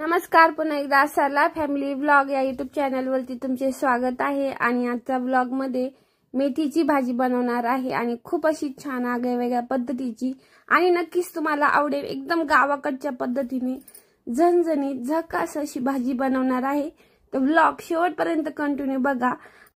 नमस्कार पुन्हा एकदा सरला फॅमिली ब्लॉग या युट्यूब चॅनलवरती तुमचे स्वागत आहे आणि आजच्या ब्लॉगमध्ये मेथीची भाजी बनवणार आहे आणि खूप अशी छान आगळ्या पद्धतीची आणि नक्कीच तुम्हाला आवडेल एकदम गावाकडच्या पद्धतीने झणझणीत झकास अशी भाजी बनवणार आहे तर ब्लॉग शेवटपर्यंत कंटिन्यू बघा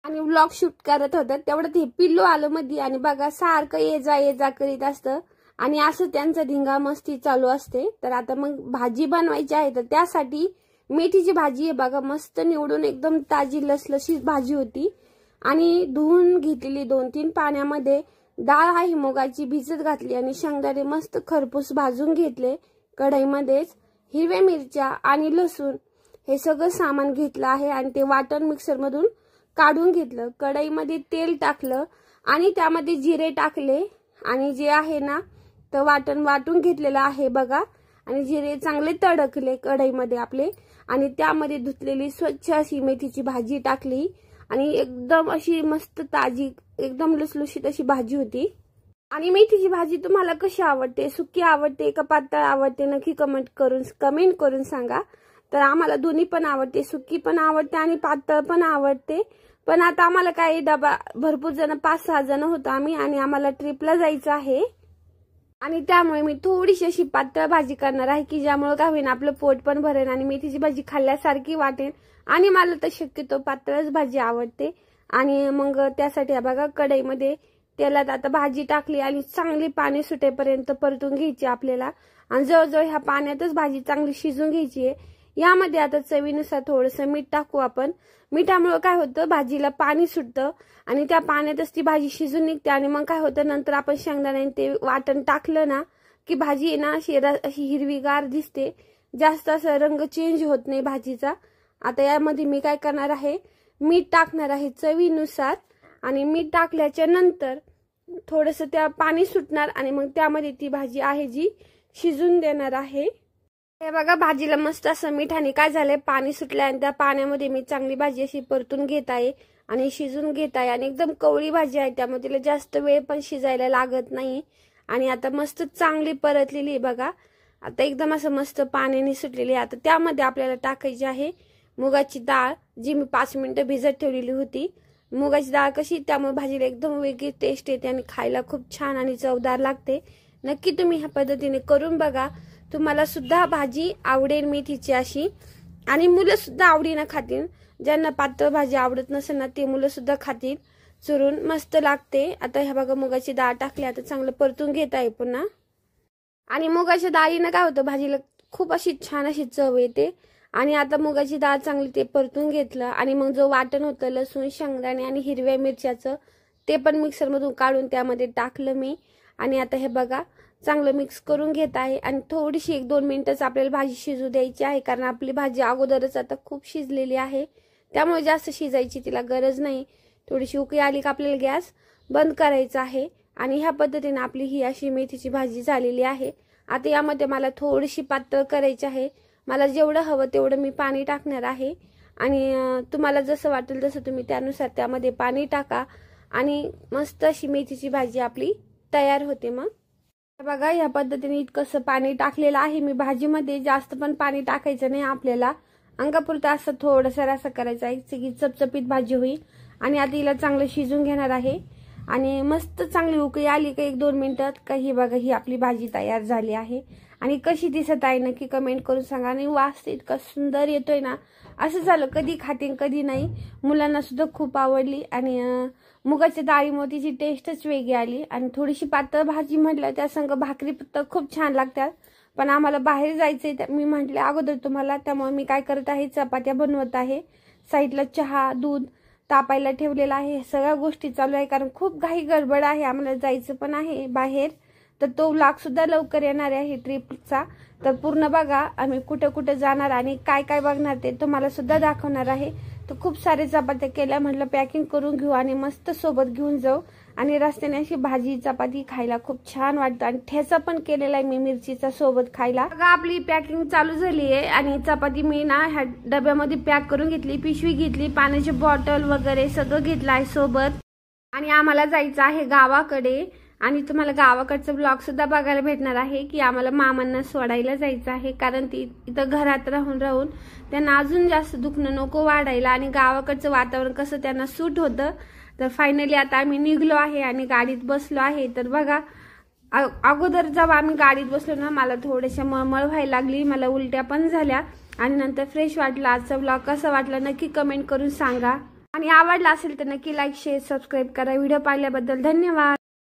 आणि ब्लॉग शूट करत होतं तेवढं ते पिल्लू आलं मध्ये आणि बघा सारखं ये जा ये जा करीत असतं आणि असं त्यांचं धिंगा मस्ती चालू असते तर आता मग भाजी बनवायची आहे तर त्यासाठी मेथीची भाजी आहे बघा मस्त निवडून एकदम ताजी लसलशी भाजी होती आणि धुवून घेतलेली दोन तीन पाण्यामध्ये डाळ आहे मुगाची भिजत घातली आणि शेंगदाणे मस्त खरपूस भाजून घेतले कढईमध्येच हिरव्या मिरच्या आणि लसूण हे सगळं सामान घेतलं आहे आणि ते वाटण मिक्सरमधून काढून घेतलं कढईमध्ये तेल टाकलं आणि त्यामध्ये जिरे टाकले आणि जे आहे ना तर वाटण वाटून घेतलेलं आहे बघा आणि जिरे चांगले तडकले कढईमध्ये आपले आणि त्यामध्ये धुतलेली स्वच्छ अशी मेथीची भाजी टाकली आणि एकदम अशी मस्त ताजी एकदम लुसलुशीत अशी भाजी होती आणि मेथीची भाजी तुम्हाला कशी आवडते सुकी आवडते का पातळ आवडते नक्की कमेंट करून कमेंट करून सांगा तर आम्हाला दोन्ही पण आवडते सुकी पण आवडते आणि पातळ पण आवडते पण आता आम्हाला काही डबा भरपूर जण पाच सहा जण होतो आम्ही आणि आम्हाला ट्रिपला जायचं आहे आणि त्यामुळे मी थोडीशी अशी पातळ भाजी करणार आहे की ज्यामुळे काय होईन आपलं पोट पण भरेन आणि मेथीची भाजी खाल्ल्यासारखी वाटेन आणि मला तर शक्यतो पातळच भाजी आवडते आणि मग त्यासाठी बघा कढईमध्ये तेलात आता भाजी टाकली आणि चांगली पाणी सुटेपर्यंत परतून घ्यायची आपल्याला आणि जवळजवळ ह्या पाण्यातच भाजी चांगली शिजून घ्यायची आहे यामध्ये आता चवीनुसार थोडंसं मीठ टाकू आपण मिठामुळं काय होतं भाजीला पाणी सुटतं आणि त्या पाण्यातच ती भाजी शिजून निघते आणि मग काय होतं नंतर आपण शेंगदाणे ते वाटण टाकलं ना की भाजी ना अशी अशी हिरवीगार दिसते जास्त असं रंग चेंज होत नाही भाजीचा आता यामध्ये मी काय करणार आहे मीठ टाकणार आहे चवीनुसार आणि मीठ टाकल्याच्या नंतर थोडस त्या पाणी सुटणार आणि मग त्यामध्ये ती भाजी आहे जी शिजून देणार आहे हे बघा भाजीला मस्त असं मीठ आणि काय झालंय पाणी सुटलं आणि त्या पाण्यामध्ये मी चांगली भाजी अशी परतून घेत आहे आणि शिजून घेत आहे आणि एकदम कवळी भाजी आहे त्यामुळे तिला जास्त वेळ पण शिजायला लागत नाही आणि आता मस्त चांगली परतलेली आहे बघा आता एकदम असं मस्त पाण्याने सुटलेली आहे आता त्यामध्ये आपल्याला टाकायची आहे मुगाची डाळ जी मी पाच मिनटं भिजत ठेवलेली होती मुगाची डाळ कशी त्यामुळे भाजीला एकदम वेगळी टेस्ट येते आणि खायला खूप छान आणि चवदार लागते नक्की तुम्ही ह्या पद्धतीने करून बघा तुम्हाला सुद्धा भाजी आवडेल मेथीची अशी आणि मुलं सुद्धा आवडीनं खातील ज्यांना पातळ भाजी आवडत नसेल ना ते मुलं सुद्धा खातील चुरून मस्त लागते आता ह्या बघा मुगाची डाळ टाकली आता चांगलं परतून घेत आहे पुन्हा आणि मुगाच्या डाळीनं काय होतं भाजीला खूप अशी छान अशी चव येते आणि आता मुगाची डाळ चांगली ते परतून घेतलं आणि मग जो वाटण होतं लसूण शेंगदाणे आणि हिरव्या मिरच्याचं ते पण मिक्सरमधून काढून त्यामध्ये टाकलं मी आणि आता हे बघा चांगलं मिक्स करून घेत आहे आणि थोडीशी एक दोन मिनटंच आपल्याला भाजी शिजू द्यायची आहे कारण आपली भाजी अगोदरच आता खूप शिजलेली आहे त्यामुळे जास्त शिजायची तिला गरज नाही थोडीशी उकळी आली का आपल्याला गॅस बंद करायचा आहे आणि ह्या पद्धतीने आपली ही अशी मेथीची भाजी झालेली आहे आता यामध्ये मला थोडीशी पातळ करायची आहे मला जेवढं हवं तेवढं मी पाणी टाकणार आहे आणि तुम्हाला जसं वाटेल तसं तुम्ही त्यानुसार त्यामध्ये पाणी टाका आणि मस्त अशी मेथीची भाजी आपली तयार होते मग बघा या पद्धतीने इतकंसं पाणी टाकलेलं आहे मी भाजीमध्ये जास्त पण पाणी टाकायचं नाही आपल्याला अंगापुरतं असं थोडंसं असं करायचं आहे की चपचपीत भाजी होईल आणि आता हिला चांगलं शिजून घेणार आहे आणि मस्त चांगली उकळी आली का एक दोन मिनिटात का ही बघा ही आपली भाजी तयार झाली आहे आणि कशी दिसत आहे नक्की कमेंट करून सांगा आणि वास इतका सुंदर येतोय ना असं झालं कधी खाते कधी नाही मुलांना सुद्धा खूप आवडली आणि मुगाच्या डाळीमोतीची टेस्टच वेगळी आली आणि थोडीशी पातळ भाजी म्हटलं त्या संग भाकरी तर खूप छान लागतात पण आम्हाला बाहेर जायचंय तर मी म्हटले अगोदर तुम्हाला त्यामुळे मी काय करत आहे चपात्या बनवत आहे साईडला चहा दूध तापायला ठेवलेला आहे सगळ्या गोष्टी चालू आहे कारण खूप घाई गडबड आहे आम्हाला जायचं पण आहे बाहेर तर तो लाख सुद्धा लवकर येणार आहे ट्रिपचा तर पूर्ण बघा आम्ही कुठे कुठे जाणार आणि काय काय बघणार ते तुम्हाला सुद्धा दाखवणार आहे तर खूप सारे चपात्या केल्या म्हटलं पॅकिंग करून घेऊ आणि मस्त सोबत घेऊन जाऊ आणि रस्त्याने अशी भाजी चपाती खायला खूप छान वाटतं आणि ठेचा पण केलेला आहे मी मिरचीचा सोबत खायला बघा आपली पॅकिंग चालू झाली आहे आणि चपाती मी ना ह्या डब्यामध्ये पॅक करून घेतली पिशवी घेतली पाण्याची बॉटल वगैरे सगळं घेतलं आहे सोबत आणि आम्हाला जायचं आहे गावाकडे आणि तुम्हाला गावाकडचं सुद्धा बघायला भेटणार आहे की आम्हाला मामांना सोडायला जायचं आहे कारण ती इथं घरात राहून राहून त्यांना अजून जास्त दुखणं नको वाढायला आणि गावाकडचं वातावरण कसं त्यांना सूट होतं तर फायनली आता आम्ही निघलो आहे आणि गाडीत बसलो आहे तर बघा अगोदर जेव्हा आम्ही गाडीत बसलो ना मला थोडेशा मळमळ व्हायला लागली मला उलट्या पण झाल्या आणि नंतर फ्रेश वाटला आजचा ब्लॉग कसा वाटला नक्की कमेंट करून सांगा आणि आवडला असेल तर नक्की लाईक शेअर सबस्क्राईब करा व्हिडिओ पाहिल्याबद्दल धन्यवाद